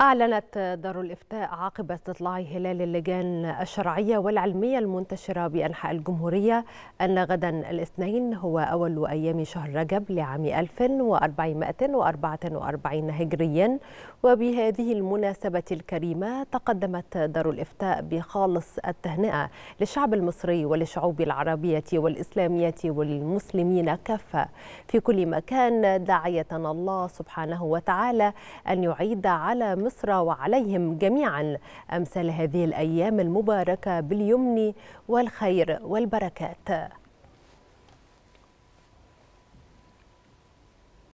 أعلنت دار الإفتاء عقب استطلاع هلال اللجان الشرعية والعلمية المنتشرة بأنحاء الجمهورية أن غدا الاثنين هو أول أيام شهر رجب لعام 1444 هجريا وبهذه المناسبة الكريمة تقدمت دار الإفتاء بخالص التهنئة للشعب المصري وللشعوب العربية والإسلامية والمسلمين كافة في كل مكان داعية الله سبحانه وتعالى أن يعيد على مصر مصر وعليهم جميعا أمثال هذه الأيام المباركة باليمن والخير والبركات